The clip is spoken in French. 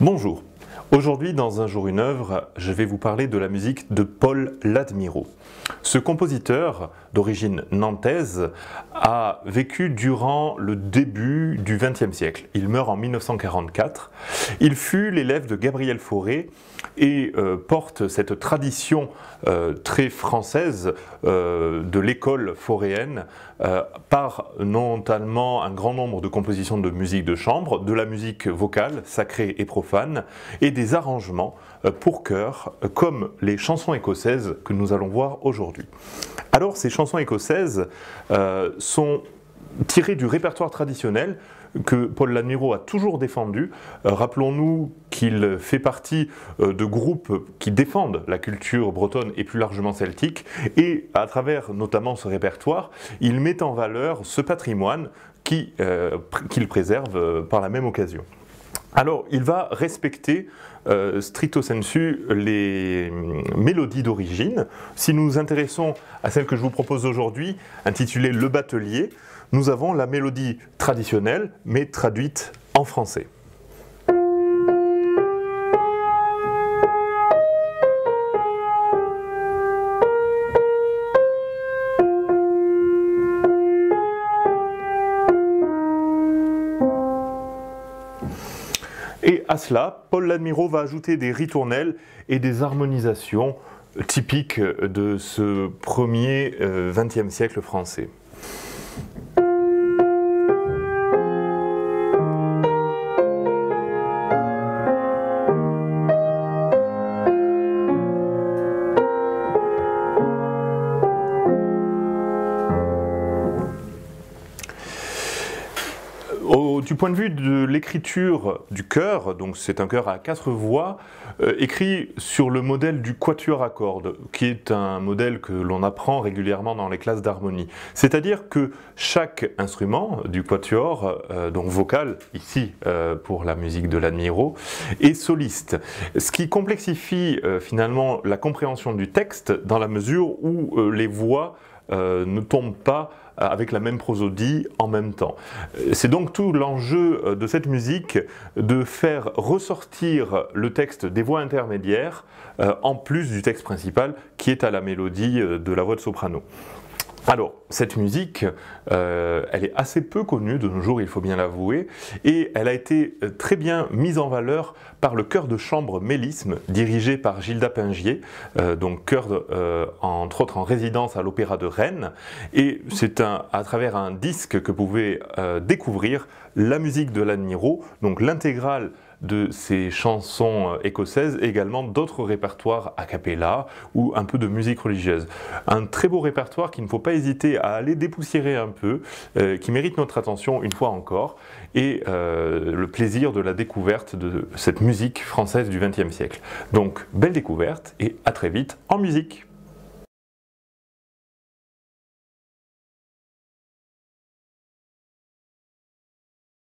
Bonjour. Aujourd'hui, dans Un jour une œuvre, je vais vous parler de la musique de Paul Ladmiro. Ce compositeur, d'origine nantaise, a vécu durant le début du XXe siècle. Il meurt en 1944. Il fut l'élève de Gabriel Fauré et euh, porte cette tradition euh, très française euh, de l'école foréenne par notamment un grand nombre de compositions de musique de chambre, de la musique vocale, sacrée et profane, et des arrangements euh, pour chœur, euh, comme les chansons écossaises que nous allons voir aujourd'hui. Alors ces chansons écossaises euh, sont tirées du répertoire traditionnel que Paul Lamiro a toujours défendu. Rappelons-nous qu'il fait partie de groupes qui défendent la culture bretonne et plus largement celtique, et à travers notamment ce répertoire, il met en valeur ce patrimoine qu'il préserve par la même occasion alors il va respecter euh, stricto sensu les hum, mélodies d'origine. Si nous nous intéressons à celle que je vous propose aujourd'hui, intitulée Le Batelier, nous avons la mélodie traditionnelle, mais traduite en français. Et à cela, Paul Ladmiro va ajouter des ritournelles et des harmonisations typiques de ce premier XXe euh, siècle français. du point de vue de l'écriture du chœur, donc c'est un chœur à quatre voix, euh, écrit sur le modèle du quatuor à cordes, qui est un modèle que l'on apprend régulièrement dans les classes d'harmonie. C'est-à-dire que chaque instrument du quatuor, euh, donc vocal, ici euh, pour la musique de l'admiro, est soliste. Ce qui complexifie finalement la compréhension du texte dans la mesure où les voix ne tombent pas euh, avec la même prosodie en même temps. Euh, c'est donc tout l'enjeu euh, de cette musique de faire ressortir le texte des voix intermédiaires en plus du texte principal qui est à la mélodie de la voix de soprano. Alors, cette musique, euh, elle est assez peu connue de nos jours, il faut bien l'avouer, et elle a été euh, très bien mise en valeur par le chœur de chambre Mélisme, dirigé par Gilda Pingier, euh, donc chœur entre autres en résidence à l'Opéra de Rennes, et c'est à travers un disque que vous pouvez découvrir la musique de l'Admiro, donc l'intégrale de ces chansons euh, écossaises également d'autres répertoires a cappella ou un peu de musique religieuse. Un très beau répertoire qu'il ne faut pas hésiter à aller dépoussiérer un peu, euh, qui mérite notre attention une fois encore, et euh, le plaisir de la découverte de cette musique française du XXe siècle. Donc, belle découverte et à très vite en musique